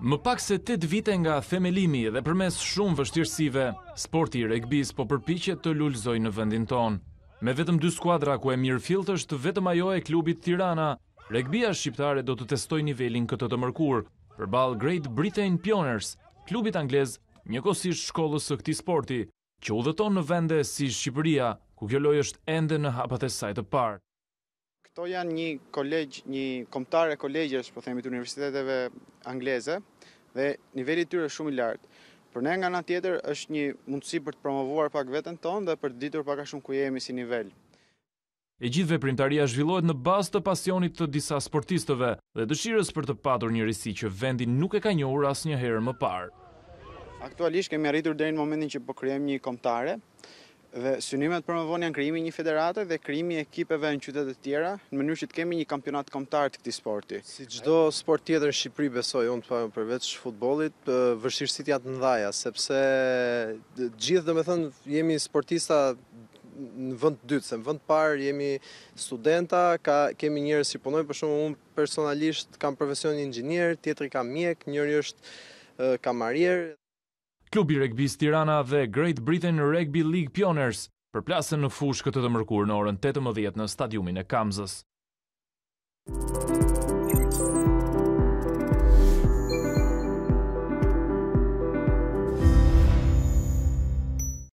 Më pak se 8 vite nga themelimi dhe përmes shumë vështirësive, sporti i regbis po përpiqet të lullzoj në vendin tonë. Me vetëm dy skuadra ku e mirë filt është vetëm ajo e klubit Tirana, regbia shqiptare do të testoj nivelin këtë të mërkur, për balë Great Britain Pioners, klubit anglez, njëkosisht shkollës së këti sporti, që u dhe tonë në vende si Shqipëria, ku kjo lojë është ende në hapat e sajtë parë. Këto janë një kolegj, një komptare kolegjës, po themi të universiteteve angleze, dhe nivelli tyre është shumë i lartë. Për ne nga nga tjetër është një mundësi për të promovuar pak vetën tonë dhe për të ditur pak shumë ku jemi si nivel. E gjithve primtaria zhvillohet në bazë të pasionit të disa sportistëve dhe dëshirës për të patur një risi që vendin nuk e ka njohur as një herë më parë. Aktualisht kemi arritur dhe në momentin që pokryem një komptare, dhe synimet për më vonë janë krijimi një federate dhe krijimi ekipeve në qytete të tjera në mënyrë që të kemi një kampionat kombëtar të këtij sporti. Si çdo sport tjetër në Shqipëri besoj unë pa përveç futbollit, vërshirësit janë të mëdha sepse të gjithë domethënë jemi sportista në vend të dytë, se në vend parë jemi studenta, ka kemi njerëz që si punojnë, për shembull unë personalisht kam profesionin inxhinier, tjetri kam mjek, njëri është kamarier. Klubi regbis Tirana dhe Great Britain Rugby League Pioners përplasën në fush këtë të mërkur në orën 18 në stadiumin e Kamzës.